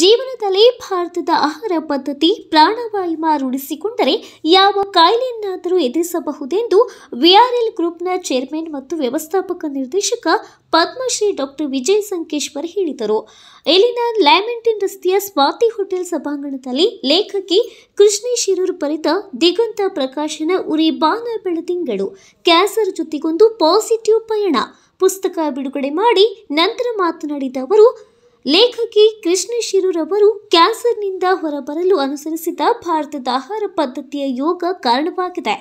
ಜೀವನದಲ್ಲಿ ಭಾರತದ ಆಹಾರ ಪದ್ಧತಿ ಪ್ರಾಣವಾಯುಮ ರೂಢಿಸಿಕೊಂಡರೆ ಯಾವ ಕಾಯಿಲೆಯನ್ನಾದರೂ ಎದುರಿಸಬಹುದೆಂದು ವಿಆರ್ಎಲ್ ಗ್ರೂಪ್ನ ಚೇರ್ಮನ್ ಮತ್ತು ವ್ಯವಸ್ಥಾಪಕ ನಿರ್ದೇಶಕ ಪದ್ಮಶ್ರೀ ಡಾಕ್ಟರ್ ವಿಜಯ್ ಸಂಕೇಶ್ವರ್ ಹೇಳಿದರು ಇಲ್ಲಿನ ಲ್ಯಾಮೆಂಟಿನ್ ರಸ್ತೆಯ ಸ್ವಾತಿ ಹೋಟೆಲ್ ಸಭಾಂಗಣದಲ್ಲಿ ಲೇಖಕಿ ಕೃಷ್ಣ ಶಿರೂರು ಬರೆದ ದಿಗಂತ ಪ್ರಕಾಶನ ಉರಿ ಬಾನ ಬೆಳದಿಂಗಳು ಕ್ಯಾನ್ಸರ್ ಜೊತೆಗೊಂದು ಪಾಸಿಟಿವ್ ಪಯಣ ಪುಸ್ತಕ ಬಿಡುಗಡೆ ಮಾಡಿ ನಂತರ ಮಾತನಾಡಿದ ಅವರು ಲೇಖಕಿ ಕೃಷ್ಣ ಶಿರೂರವರು ಕ್ಯಾನ್ಸರ್ನಿಂದ ಹೊರಬರಲು ಅನುಸರಿಸಿದ ಭಾರತದ ಆಹಾರ ಪದ್ಧತಿಯ ಯೋಗ ಕಾರಣವಾಗಿದೆ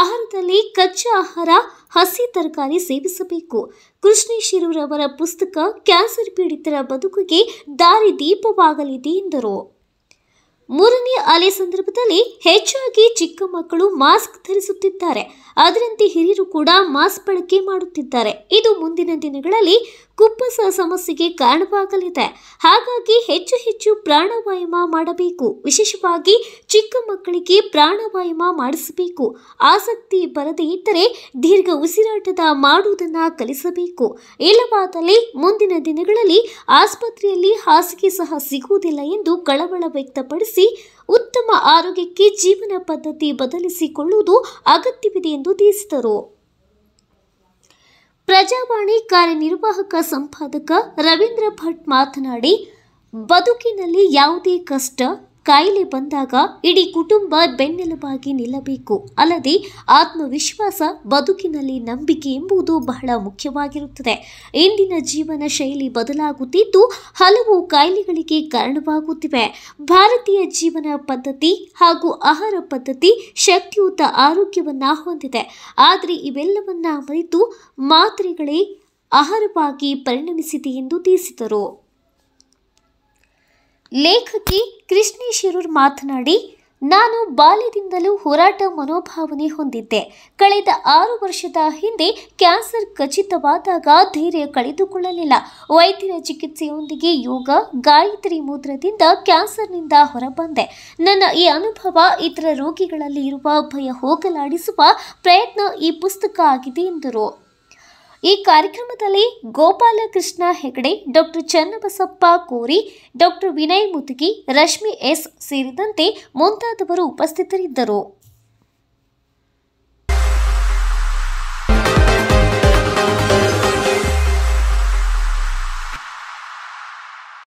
ಆಹಾರದಲ್ಲಿ ಕಚ್ಚಾ ಆಹಾರ ಹಸಿ ತರಕಾರಿ ಸೇವಿಸಬೇಕು ಕೃಷ್ಣ ಶಿರೂರವರ ಪುಸ್ತಕ ಕ್ಯಾನ್ಸರ್ ಪೀಡಿತರ ಬದುಕಿಗೆ ದಾರಿ ದೀಪವಾಗಲಿದೆ ಎಂದರು ಮೂರನೇ ಅಲೆ ಸಂದರ್ಭದಲ್ಲಿ ಹೆಚ್ಚಾಗಿ ಚಿಕ್ಕ ಮಕ್ಕಳು ಮಾಸ್ಕ್ ಧರಿಸುತ್ತಿದ್ದಾರೆ ಅದರಂತೆ ಹಿರಿಯರು ಕೂಡ ಮಾಸ್ಕ್ ಬಳಕೆ ಮಾಡುತ್ತಿದ್ದಾರೆ ಇದು ಮುಂದಿನ ದಿನಗಳಲ್ಲಿ ಕುಪ್ಪಸ ಸಮಸ್ಯೆಗೆ ಕಾರಣವಾಗಲಿದೆ ಹಾಗಾಗಿ ಹೆಚ್ಚು ಹೆಚ್ಚು ಪ್ರಾಣಾಯಾಮ ಮಾಡಬೇಕು ವಿಶೇಷವಾಗಿ ಚಿಕ್ಕ ಮಕ್ಕಳಿಗೆ ಪ್ರಾಣಾಯಾಮ ಮಾಡಿಸಬೇಕು ಆಸಕ್ತಿ ಬರದೇ ಇದ್ದರೆ ದೀರ್ಘ ಉಸಿರಾಟದ ಮಾಡುವುದನ್ನು ಕಲಿಸಬೇಕು ಇಲ್ಲವಾದಲ್ಲಿ ಮುಂದಿನ ದಿನಗಳಲ್ಲಿ ಆಸ್ಪತ್ರೆಯಲ್ಲಿ ಹಾಸಿಗೆ ಸಹ ಸಿಗುವುದಿಲ್ಲ ಎಂದು ಕಳವಳ ವ್ಯಕ್ತಪಡಿಸಿ ಉತ್ತಮ ಆರೋಗ್ಯಕ್ಕೆ ಜೀವನ ಪದ್ಧತಿ ಬದಲಿಸಿಕೊಳ್ಳುವುದು ಅಗತ್ಯವಿದೆ ಎಂದು ತಿಳಿಸಿದರು ಪ್ರಜಾವಾಣಿ ಕಾರ್ಯನಿರ್ವಾಹಕ ಸಂಪಾದಕ ರವೀಂದ್ರ ಭಟ್ ಮಾತನಾಡಿ ಬದುಕಿನಲ್ಲಿ ಯಾವುದೇ ಕಷ್ಟ ಕಾಯಿಲೆ ಬಂದಾಗ ಇಡೀ ಕುಟುಂಬ ಬೆನ್ನೆಲುಬಾಗಿ ನಿಲ್ಲಬೇಕು ಅಲ್ಲದೆ ಆತ್ಮವಿಶ್ವಾಸ ಬದುಕಿನಲ್ಲಿ ನಂಬಿಕೆ ಎಂಬುದು ಬಹಳ ಮುಖ್ಯವಾಗಿರುತ್ತದೆ ಇಂದಿನ ಜೀವನ ಶೈಲಿ ಬದಲಾಗುತ್ತಿದ್ದು ಹಲವು ಕಾಯಿಲೆಗಳಿಗೆ ಕಾರಣವಾಗುತ್ತಿವೆ ಭಾರತೀಯ ಜೀವನ ಪದ್ಧತಿ ಹಾಗೂ ಆಹಾರ ಪದ್ಧತಿ ಶಕ್ತಿಯುತ ಆರೋಗ್ಯವನ್ನು ಹೊಂದಿದೆ ಆದರೆ ಇವೆಲ್ಲವನ್ನ ಮರೆತು ಮಾತ್ರೆಗಳೇ ಆಹಾರವಾಗಿ ಪರಿಣಮಿಸಿದೆ ಎಂದು ತಿಳಿಸಿದರು ಲೇಖಕಿ ಕೃಷ್ಣಿ ಶಿರೂರ್ ಮಾತನಾಡಿ ನಾನು ಬಾಲ್ಯದಿಂದಲೂ ಹೋರಾಟ ಮನೋಭಾವನೆ ಹೊಂದಿದ್ದೆ ಕಳೆದ ಆರು ವರ್ಷದ ಹಿಂದೆ ಕ್ಯಾನ್ಸರ್ ಖಚಿತವಾದಾಗ ಧೈರ್ಯ ಕಳೆದುಕೊಳ್ಳಲಿಲ್ಲ ವೈದ್ಯರ ಚಿಕಿತ್ಸೆಯೊಂದಿಗೆ ಯೋಗ ಗಾಯತ್ರಿ ಮೂತ್ರದಿಂದ ಕ್ಯಾನ್ಸರ್ನಿಂದ ಹೊರಬಂದೆ ನನ್ನ ಈ ಅನುಭವ ಇತರ ರೋಗಿಗಳಲ್ಲಿ ಇರುವ ಭಯ ಹೋಗಲಾಡಿಸುವ ಪ್ರಯತ್ನ ಈ ಪುಸ್ತಕ ಆಗಿದೆ ಎಂದರು ಈ ಕಾರ್ಯಕ್ರಮದಲ್ಲಿ Gopalakrishna Hegde doctor Channabasappa Kori doctor Vinay Mutugi Rashmi S ಸೇರಿದಂತೆ ಮುಂತಾದವರು ಉಪಸ್ಥಿತರಿದ್ದರು